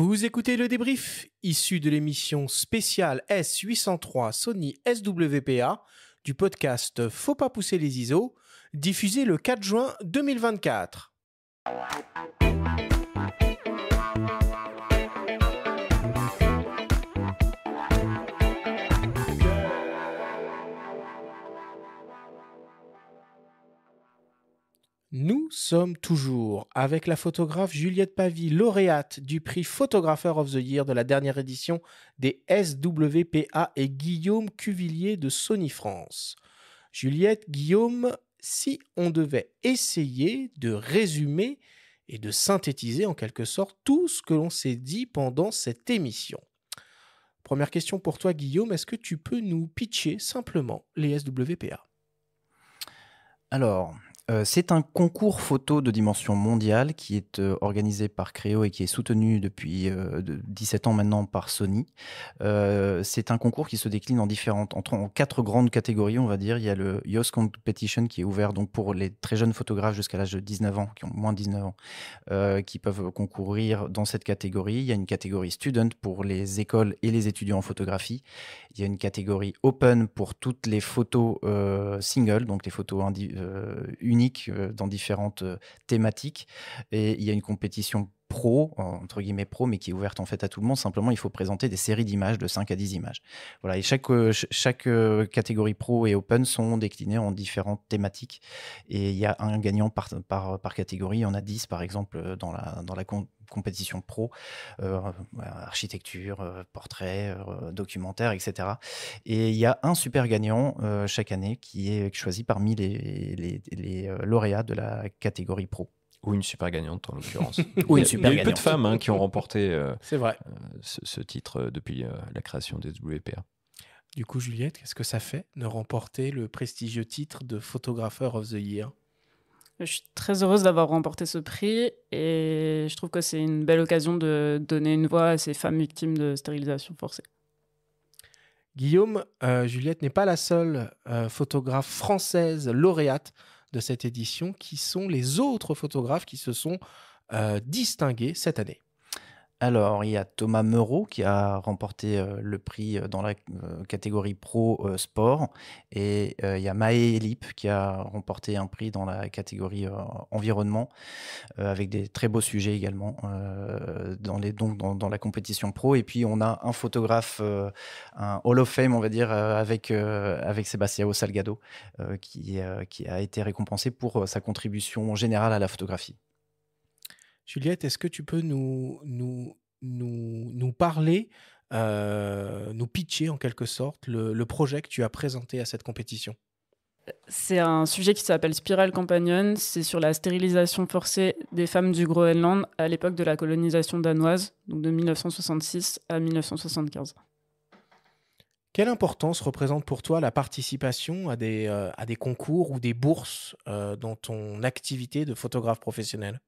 Vous écoutez le débrief issu de l'émission spéciale S803 Sony SWPA du podcast Faut pas pousser les ISO, diffusé le 4 juin 2024. sommes toujours avec la photographe Juliette Pavie, lauréate du prix Photographer of the Year de la dernière édition des SWPA et Guillaume Cuvillier de Sony France. Juliette, Guillaume, si on devait essayer de résumer et de synthétiser en quelque sorte tout ce que l'on s'est dit pendant cette émission. Première question pour toi, Guillaume, est-ce que tu peux nous pitcher simplement les SWPA Alors, euh, c'est un concours photo de dimension mondiale qui est euh, organisé par Créo et qui est soutenu depuis 17 euh, ans maintenant par Sony. c'est un concours qui se décline en différentes, en, quatre grandes catégories, on va dire. Il y a le YOS Competition qui est ouvert donc pour les très jeunes photographes jusqu'à l'âge de 19 ans, qui ont moins de 19 ans, qui peuvent concourir dans cette catégorie. Il y a une catégorie Student pour les écoles et les étudiants en photographie. Il y a une catégorie Open pour toutes les photos single, donc les photos uniques euh, dans différentes euh, thématiques. Et il y a une compétition pro, entre guillemets pro, mais qui est ouverte en fait à tout le monde. Simplement, il faut présenter des séries d'images de 5 à 10 images. Voilà, et chaque, euh, chaque euh, catégorie pro et open sont déclinées en différentes thématiques. Et il y a un gagnant par, catégorie. on en a 10 par exemple euh, dans la, dans la compétition pro, architecture, portrait, documentaire, etc. Et il y a un super gagnant chaque année qui est choisi parmi les, les lauréats de la catégorie pro. Ou une super gagnante en l'occurrence. Il y a eu peu de femmes hein, qui ont remporté euh, euh, ce, titre euh, depuis la création des WPA. Du coup, Juliette, qu'est-ce que ça fait de remporter le prestigieux titre de Photographer of the Year Je suis très heureuse d'avoir remporté ce prix et je trouve que c'est une belle occasion de donner une voix à ces femmes victimes de stérilisation forcée. Guillaume, Juliette n'est pas la seule photographe française lauréate de cette édition, qui sont les autres photographes qui se sont euh, distingués cette année. Alors, il y a Thomas Meureau qui a remporté euh, le prix euh, dans la euh, catégorie pro sport. Et il y a Maë Elip qui a remporté un prix dans la catégorie environnement, avec des très beaux sujets également, dans, la compétition pro. Et puis, on a un photographe, un Hall of Fame, on va dire, avec, avec Salgado, qui a été récompensé pour sa contribution générale à la photographie. Juliette, est-ce que tu peux nous, nous, nous, parler, euh, nous pitcher en quelque sorte le, projet que tu as présenté à cette compétition c'est un sujet qui s'appelle Spiral Companion. C'est sur la stérilisation forcée des femmes du Groenland à l'époque de la colonisation danoise, donc de 1966 à 1975. Quelle importance représente pour toi la participation à des, euh, à des concours ou des bourses euh, dans ton activité de photographe professionnel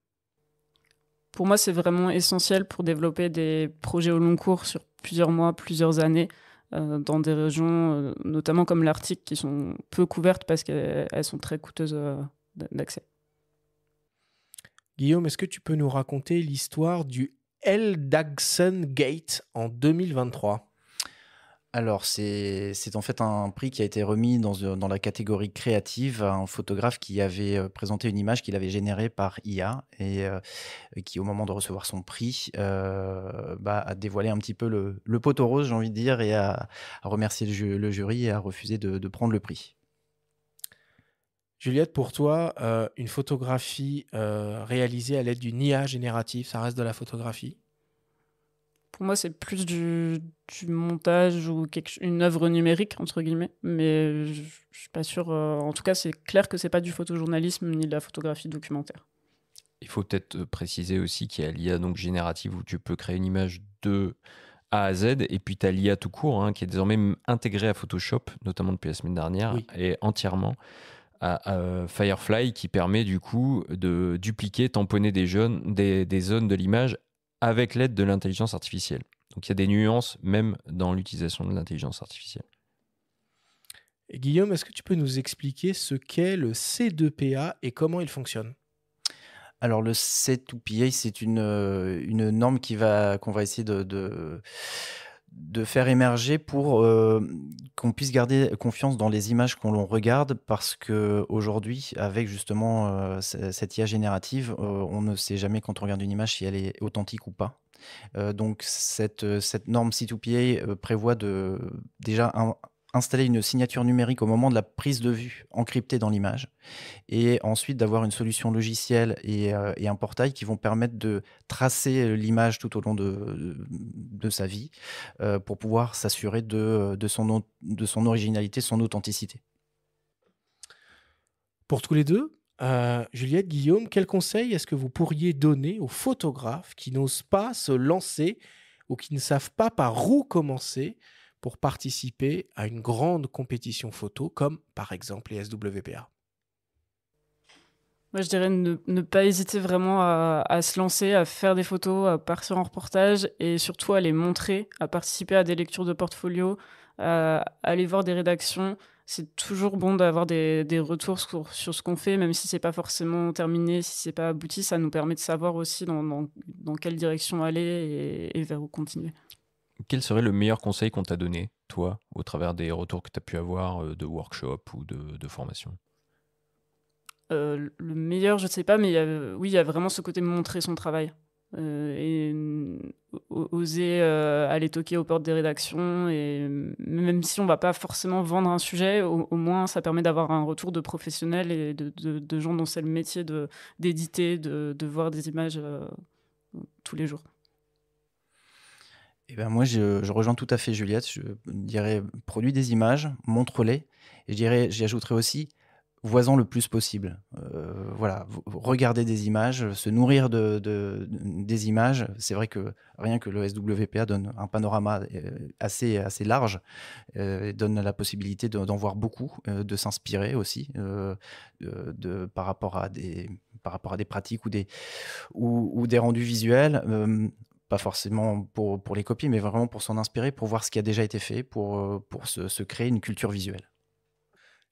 pour moi, c'est vraiment essentiel pour développer des projets au long cours sur plusieurs mois, plusieurs années, euh, dans des régions, euh, notamment comme l'Arctique, qui sont peu couvertes parce qu'elles sont très coûteuses euh, d'accès. Guillaume, est-ce que tu peux nous raconter l'histoire du Eldagson Gate en 2023 alors, c'est en fait un prix qui a été remis dans, euh, la catégorie créative à un photographe qui avait euh, présenté une image qu'il avait générée par IA euh, et qui, au moment de recevoir son prix, bah, a dévoilé un petit peu le, pot poteau rose, j'ai envie de dire, et a, remercié le, jury et a refusé de, prendre le prix. Juliette, pour toi, une photographie réalisée à l'aide d'une IA générative, ça reste de la photographie pour moi, c'est plus du, montage ou une œuvre numérique, entre guillemets. Mais je, ne suis pas sûre. Euh, en tout cas, c'est clair que c'est pas du photojournalisme ni de la photographie documentaire. Il faut peut-être euh, préciser aussi qu'il y a l'IA donc générative où tu peux créer une image de A à Z et puis tu as l'IA tout court hein, qui est désormais intégrée à Photoshop, notamment depuis la semaine dernière et entièrement à, Firefly qui permet du coup de dupliquer, tamponner des, jeunes, des, des zones de l'image avec l'aide de l'intelligence artificielle. Donc il y a des nuances même dans l'utilisation de l'intelligence artificielle. Guillaume, est-ce que tu peux nous expliquer ce qu'est le C2PA et comment il fonctionne alors le C2PA, c'est une, euh, une norme qui va qu'on va essayer de de faire émerger pour euh, qu'on puisse garder confiance dans les images qu'on regarde parce que aujourd'hui avec justement euh, cette IA générative euh, on ne sait jamais quand on regarde une image si elle est authentique ou pas donc cette, cette norme C2PA prévoit de déjà un, installer une signature numérique au moment de la prise de vue encryptée dans l'image, et ensuite d'avoir une solution logicielle et, euh, un portail qui vont permettre de tracer euh, l'image tout au long de, sa vie euh, pour pouvoir s'assurer de, de, son, de son originalité, son authenticité. Pour tous les deux, Juliette, Guillaume, quel conseil est-ce que vous pourriez donner aux photographes qui n'osent pas se lancer ou qui ne savent pas par où commencer pour participer à une grande compétition photo comme par exemple les SWPA moi, je dirais ne, pas hésiter vraiment à, se lancer, à faire des photos, à partir en reportage et surtout à les montrer, à participer à des lectures de portfolio, à, aller voir des rédactions. C'est toujours bon d'avoir des, retours sur, ce qu'on fait, même si ce c'est pas forcément terminé, si c'est pas abouti, ça nous permet de savoir aussi dans, quelle direction aller et vers où continuer quel serait le meilleur conseil qu'on t'a donné, toi, au travers des retours que tu as pu avoir euh, de workshop ou de, formation euh, le meilleur, je ne sais pas, mais oui, il y a vraiment ce côté montrer son travail. Euh, et oser aller toquer aux portes des rédactions. Et même si on va pas forcément vendre un sujet, au, moins ça permet d'avoir un retour de professionnels et de, gens dont c'est le métier d'éditer, de, voir des images tous les jours. Eh ben, moi, je, rejoins tout à fait Juliette. Je dirais, produis des images, montre-les. Et je dirais, j'y ajouterais aussi, voisons le plus possible. Euh, voilà, regarder des images, se nourrir de, des images. C'est vrai que rien que le SWPA donne un panorama euh, assez, assez large, euh, donne la possibilité d'en voir beaucoup, de s'inspirer aussi de, par rapport à des par rapport à des pratiques ou des, ou, des rendus visuels pas forcément pour, les copier, mais vraiment pour s'en inspirer, pour voir ce qui a déjà été fait, euh, pour, se, se créer une culture visuelle.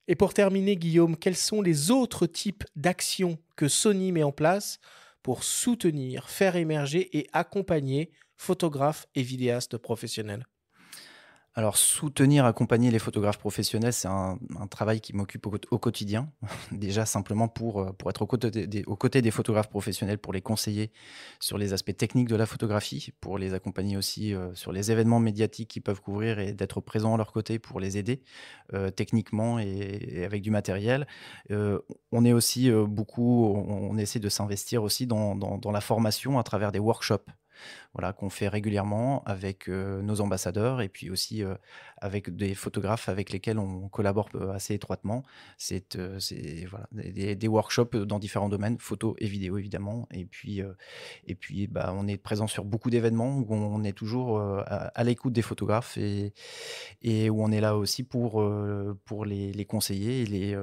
Et pour terminer, Guillaume, quels sont les autres types d'actions que Sony met en place pour soutenir, faire émerger et accompagner photographes et vidéastes professionnels alors, soutenir, accompagner les photographes professionnels, c'est un, travail qui m'occupe au, quotidien, déjà simplement pour, euh, pour être aux côtés, des, photographes professionnels, pour les conseiller sur les aspects techniques de la photographie, pour les accompagner aussi euh, sur les événements médiatiques qu'ils peuvent couvrir et d'être présent à leur côté pour les aider euh, techniquement et, avec du matériel. on est aussi beaucoup, on, essaie de s'investir aussi dans la formation à travers des workshops voilà, qu'on fait régulièrement avec euh, nos ambassadeurs et puis aussi euh, avec des photographes avec lesquels on collabore euh, assez étroitement. C'est euh, voilà, des, workshops euh, dans différents domaines, photo et vidéo évidemment. Et puis, et puis bah, on est présent sur beaucoup d'événements où on est toujours à, l'écoute des photographes et, et où on est là aussi pour, pour les, conseiller et les,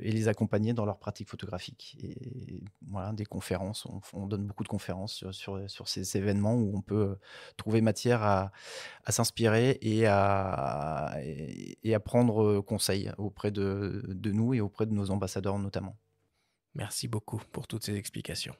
et les accompagner dans leur pratique photographique. Et, voilà, des conférences, on, on donne beaucoup de conférences sur, sur, sur ces événements où on peut trouver matière à, à s'inspirer et à et à prendre euh, conseil auprès de nous et auprès de nos ambassadeurs notamment. Merci beaucoup pour toutes ces explications.